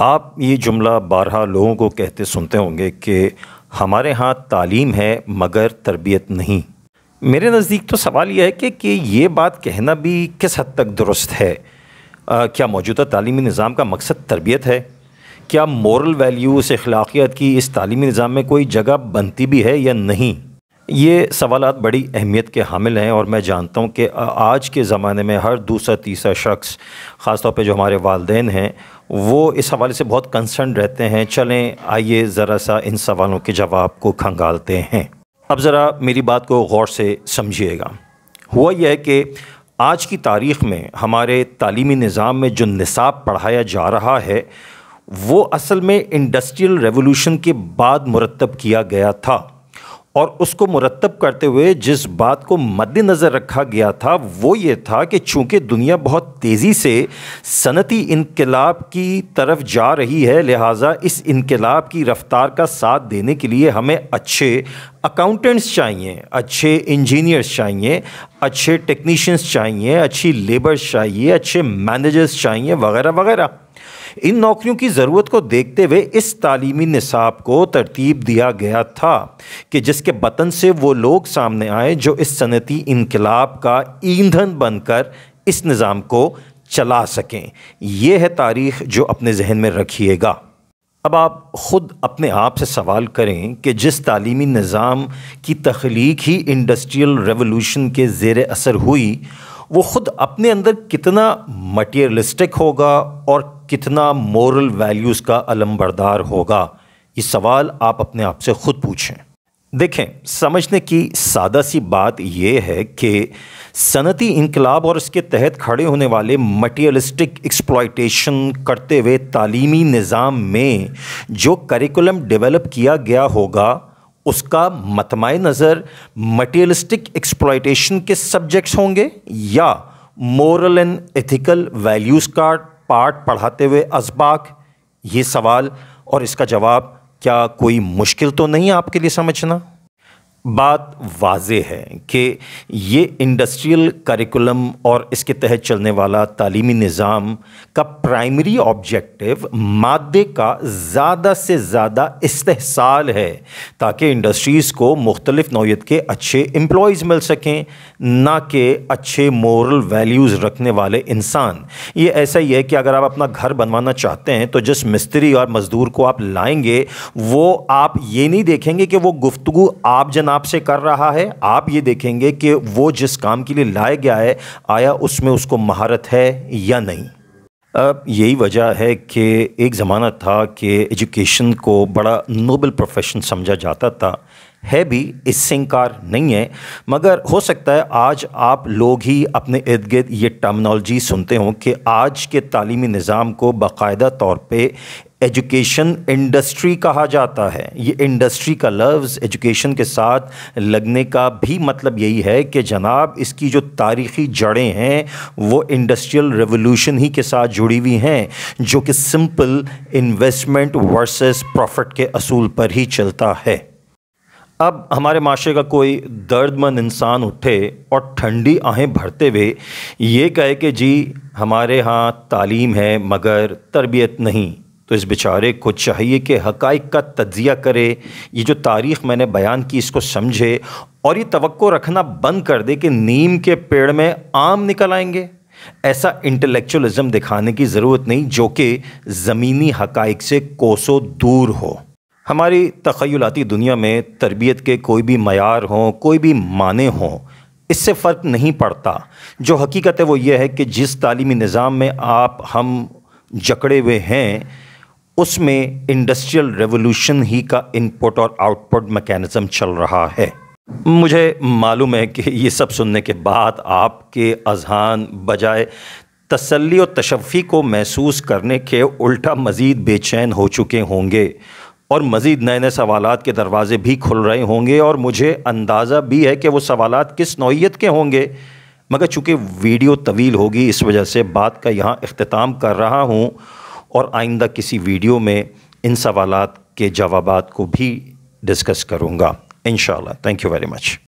आप ये जुमला बारह लोगों को कहते सुनते होंगे कि हमारे यहाँ तालीम है मगर तरबियत नहीं मेरे नज़दीक तो सवाल यह है कि, कि ये बात कहना भी किस हद तक दुरुस्त है आ, क्या मौजूदा तलीमी निज़ाम का मकसद तरबियत है क्या मॉरल वैल्यूज़ अखलाकियात की इस तलीमी निज़ाम में कोई जगह बनती भी है या नहीं ये सवाल बड़ी अहमियत के हामिल हैं और मैं जानता हूँ कि आज के ज़माने में हर दूसरा तीसरा शख्स ख़ासतौर पर जो हमारे वालदेन हैं वो इस हवाले से बहुत कंसर्न रहते हैं चलें आइए ज़रा सा इन सवालों के जवाब को खंगालते हैं अब ज़रा मेरी बात को गौर से समझिएगा हुआ यह है कि आज की तारीख़ में हमारे तलीमी निज़ाम में जो निसाब पढ़ाया जा रहा है वो असल में इंडस्ट्रियल रेवोल्यूशन के बाद मुरतब किया गया था और उसको मुरतब करते हुए जिस बात को मद्देनज़र रखा गया था वो ये था कि चूँकि दुनिया बहुत तेज़ी से सनती इनकलाब की तरफ जा रही है लिहाजा इस इनकलाब की रफ्तार का साथ देने के लिए हमें अच्छे अकाउंटेंट्स चाहिए अच्छे इंजीनियर्स चाहिए अच्छे टेक्नीशियंस चाहिए अच्छी लेबर्स चाहिए अच्छे मैनेजर्स चाहिए वगैरह वगैरह इन नौकरियों की ज़रूरत को देखते हुए इस तालीमी निसाब को तरतीब दिया गया था कि जिसके बतन से वो लोग सामने आए जो इस सनती इनकलाब का ईंधन बनकर इस निज़ाम को चला सकें यह है तारीख जो अपने जहन में रखिएगा अब आप ख़ुद अपने आप से सवाल करें कि जिस तालीमी निज़ाम की तख्लीक ही इंडस्ट्रियल रेवोल्यूशन के ज़ेर असर हुई वो ख़ुद अपने अंदर कितना मटेरियलिस्टिक होगा और कितना मॉरल वैल्यूज़ का अलम्बरदार होगा ये सवाल आप अपने आप से ख़ुद पूछें देखें समझने की सादा सी बात यह है कि सनती इनकलाब और इसके तहत खड़े होने वाले मटेरियलिस्टिक एक्सप्लाइटेशन करते हुए तालीमी निज़ाम में जो करिकुलम डेवलप किया गया होगा उसका मतम नज़र मटेरियलिस्टिक एक्सप्लाइटेशन के सब्जेक्ट्स होंगे या मॉरल एंड एथिकल वैल्यूज़ का पाठ पढ़ाते हुए असबाक ये सवाल और इसका जवाब क्या कोई मुश्किल तो नहीं आपके लिए समझना बात वाज है कि ये इंडस्ट्रियल करिकुलम और इसके तहत चलने वाला तालीमी निज़ाम का प्राइमरी ऑब्जेक्टिव मादे का ज़्यादा से ज़्यादा इस्तेसाल है ताकि इंडस्ट्रीज़ को मुख्तलिफ नौत के अच्छे एम्प्लॉज़ मिल सकें ना कि अच्छे मॉरल वैल्यूज़ रखने वाले इंसान ये ऐसा ही है कि अगर आप अपना घर बनवाना चाहते हैं तो जिस मिस्त्री और मज़दूर को आप लाएँगे वो आप ये नहीं देखेंगे कि वो गुफ्तु आप जना आपसे कर रहा है आप ये देखेंगे कि वो जिस काम के लिए लाया गया है आया उसमें उसको महारत है या नहीं अब यही वजह है कि एक ज़माना था कि एजुकेशन को बड़ा नोबल प्रोफेशन समझा जाता था है भी इससे इनकार नहीं है मगर हो सकता है आज आप लोग ही अपने इर्द गिर्द ये टर्मिनोलॉजी सुनते हों कि आज के तालीमी निज़ाम को बाकायदा तौर पे एजुकेशन इंडस्ट्री कहा जाता है ये इंडस्ट्री का लफ्ज़ एजुकेशन के साथ लगने का भी मतलब यही है कि जनाब इसकी जो तारीखी जड़ें हैं वो इंडस्ट्रियल रेवोल्यूशन ही के साथ जुड़ी हुई हैं जो कि सिंपल इन्वेस्टमेंट वर्सेस प्रॉफिट के असूल पर ही चलता है अब हमारे माशरे का कोई दर्दमंद इंसान उठे और ठंडी आहें भरते हुए ये कहे कि जी हमारे यहाँ तालीम है मगर तरबियत नहीं तो इस बेचारे को चाहिए कि हक़ का तजिया करे ये जो तारीख़ मैंने बयान की इसको समझे और ये तो रखना बंद कर दे कि नीम के पेड़ में आम निकल आएंगे ऐसा इंटेलेक्चुअलिज्म दिखाने की ज़रूरत नहीं जो कि ज़मीनी हक़ से कोसों दूर हो हमारी तखयलाती दुनिया में तरबियत के कोई भी मैार हों कोई भी माने हों इससे फ़र्क नहीं पड़ता जो हकीकत है वो ये है कि जिस तलीमी निज़ाम में आप हम जकड़े हुए हैं उसमें इंडस्ट्रियल रेवोल्यूशन ही का इनपुट और आउटपुट मैकेनिज्म चल रहा है मुझे मालूम है कि ये सब सुनने के बाद आपके अजहान बजाय तसल्ली और तशफ़ी को महसूस करने के उल्टा मज़ीद बेचैन हो चुके होंगे और मज़ीद नए नए सवाल के दरवाज़े भी खुल रहे होंगे और मुझे अंदाज़ा भी है कि वो सवाल किस नौीयत के होंगे मगर चूँकि वीडियो तवील होगी इस वजह से बात का यहाँ अख्ताम कर रहा हूँ और आइंदा किसी वीडियो में इन सवाल के जवाब को भी डिस्कस करूँगा इन थैंक यू वेरी मच